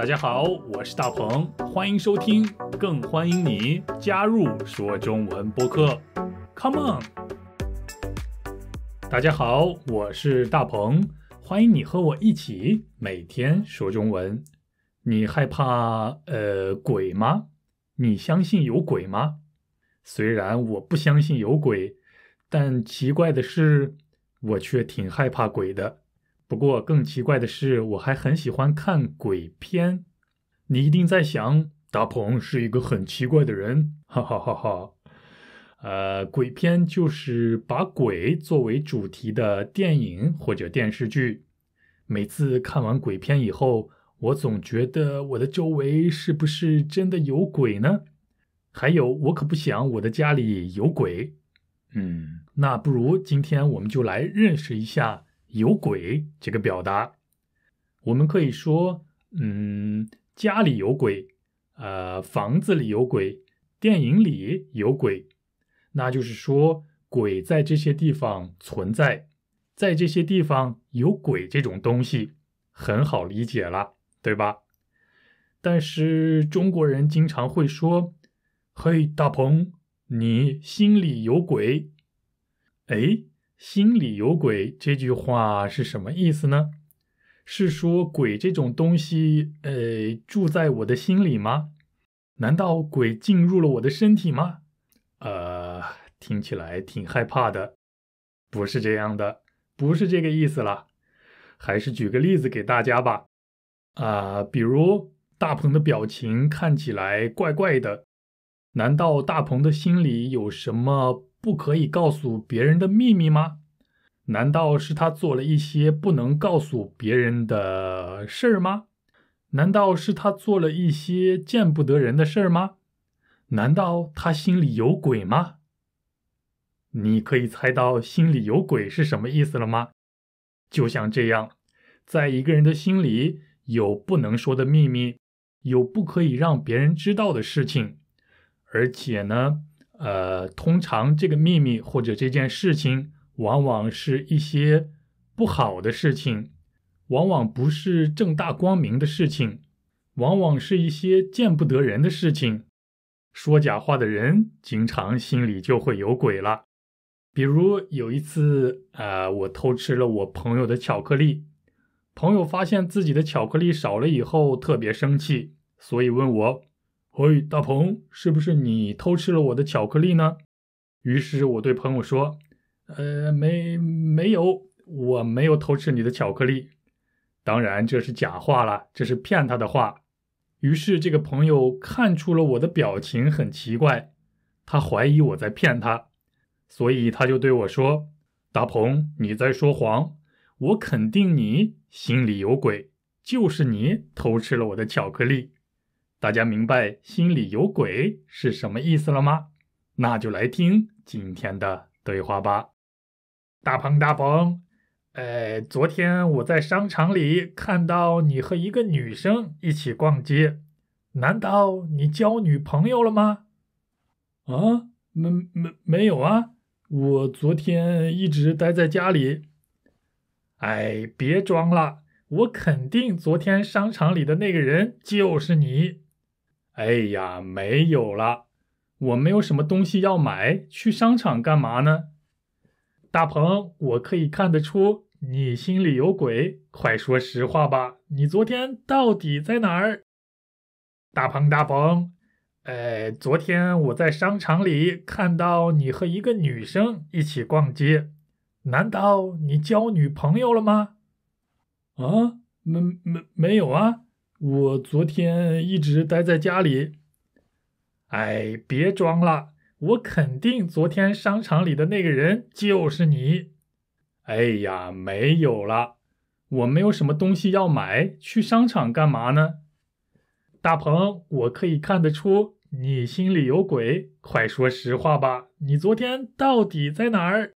大家好，我是大鹏，欢迎收听，更欢迎你加入说中文播客。Come on！大家好，我是大鹏，欢迎你和我一起每天说中文。你害怕呃鬼吗？你相信有鬼吗？虽然我不相信有鬼，但奇怪的是，我却挺害怕鬼的。不过更奇怪的是，我还很喜欢看鬼片。你一定在想，大鹏是一个很奇怪的人，哈哈哈！哈，呃，鬼片就是把鬼作为主题的电影或者电视剧。每次看完鬼片以后，我总觉得我的周围是不是真的有鬼呢？还有，我可不想我的家里有鬼。嗯，那不如今天我们就来认识一下。有鬼这个表达，我们可以说，嗯，家里有鬼，呃，房子里有鬼，电影里有鬼，那就是说鬼在这些地方存在，在这些地方有鬼这种东西，很好理解了，对吧？但是中国人经常会说，嘿，大鹏，你心里有鬼，哎。心里有鬼这句话是什么意思呢？是说鬼这种东西，呃，住在我的心里吗？难道鬼进入了我的身体吗？呃，听起来挺害怕的。不是这样的，不是这个意思啦。还是举个例子给大家吧。啊，比如大鹏的表情看起来怪怪的，难道大鹏的心里有什么？不可以告诉别人的秘密吗？难道是他做了一些不能告诉别人的事儿吗？难道是他做了一些见不得人的事儿吗？难道他心里有鬼吗？你可以猜到“心里有鬼”是什么意思了吗？就像这样，在一个人的心里有不能说的秘密，有不可以让别人知道的事情，而且呢。呃，通常这个秘密或者这件事情，往往是一些不好的事情，往往不是正大光明的事情，往往是一些见不得人的事情。说假话的人，经常心里就会有鬼了。比如有一次，呃，我偷吃了我朋友的巧克力，朋友发现自己的巧克力少了以后，特别生气，所以问我。喂，大鹏，是不是你偷吃了我的巧克力呢？于是我对朋友说：“呃，没没有，我没有偷吃你的巧克力。当然这是假话了，这是骗他的话。”于是这个朋友看出了我的表情很奇怪，他怀疑我在骗他，所以他就对我说：“大鹏，你在说谎，我肯定你心里有鬼，就是你偷吃了我的巧克力。”大家明白“心里有鬼”是什么意思了吗？那就来听今天的对话吧。大鹏，大鹏，哎，昨天我在商场里看到你和一个女生一起逛街，难道你交女朋友了吗？啊，没没没有啊，我昨天一直待在家里。哎，别装了，我肯定昨天商场里的那个人就是你。哎呀，没有了，我没有什么东西要买，去商场干嘛呢？大鹏，我可以看得出你心里有鬼，快说实话吧，你昨天到底在哪儿？大鹏，大鹏，哎，昨天我在商场里看到你和一个女生一起逛街，难道你交女朋友了吗？啊，没没没有啊。我昨天一直待在家里。哎，别装了，我肯定昨天商场里的那个人就是你。哎呀，没有了，我没有什么东西要买，去商场干嘛呢？大鹏，我可以看得出你心里有鬼，快说实话吧，你昨天到底在哪儿？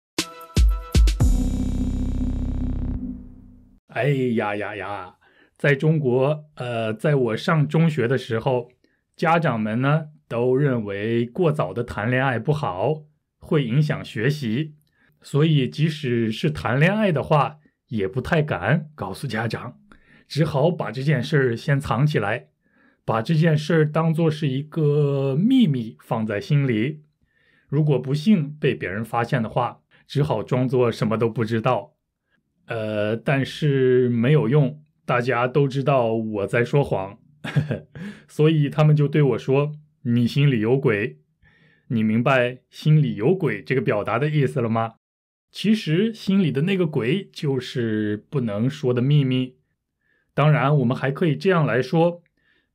哎呀呀呀！在中国，呃，在我上中学的时候，家长们呢都认为过早的谈恋爱不好，会影响学习，所以即使是谈恋爱的话，也不太敢告诉家长，只好把这件事儿先藏起来，把这件事儿当做是一个秘密放在心里。如果不幸被别人发现的话，只好装作什么都不知道。呃，但是没有用。大家都知道我在说谎，所以他们就对我说：“你心里有鬼。”你明白“心里有鬼”这个表达的意思了吗？其实心里的那个鬼就是不能说的秘密。当然，我们还可以这样来说，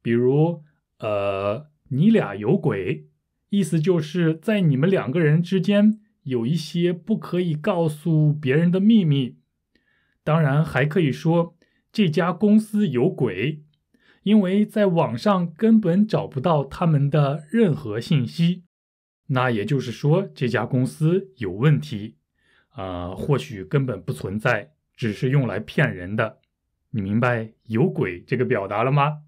比如，呃，你俩有鬼，意思就是在你们两个人之间有一些不可以告诉别人的秘密。当然，还可以说。这家公司有鬼，因为在网上根本找不到他们的任何信息。那也就是说，这家公司有问题，啊，或许根本不存在，只是用来骗人的。你明白“有鬼”这个表达了吗？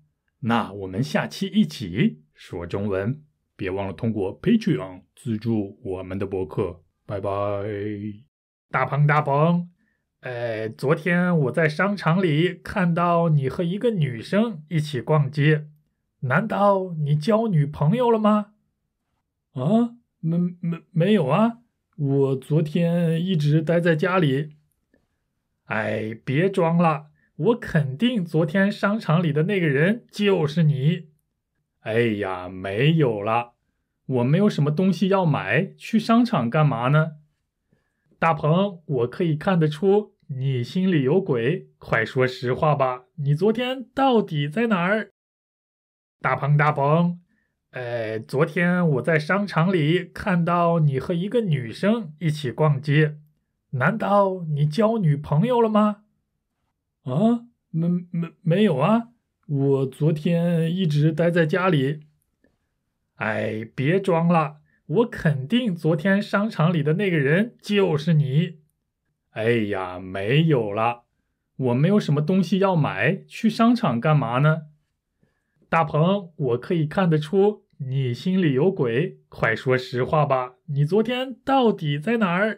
那我们下期一起说中文，别忘了通过 Patreon 资助我们的博客。拜拜，大鹏，大鹏。哎，昨天我在商场里看到你和一个女生一起逛街，难道你交女朋友了吗？啊，没没没有啊，我昨天一直待在家里。哎，别装了，我肯定昨天商场里的那个人就是你。哎呀，没有了，我没有什么东西要买，去商场干嘛呢？大鹏，我可以看得出。你心里有鬼，快说实话吧！你昨天到底在哪儿？大鹏，大鹏，哎，昨天我在商场里看到你和一个女生一起逛街，难道你交女朋友了吗？啊，没没没有啊，我昨天一直待在家里。哎，别装了，我肯定昨天商场里的那个人就是你。哎呀，没有了，我没有什么东西要买，去商场干嘛呢？大鹏，我可以看得出你心里有鬼，快说实话吧，你昨天到底在哪儿？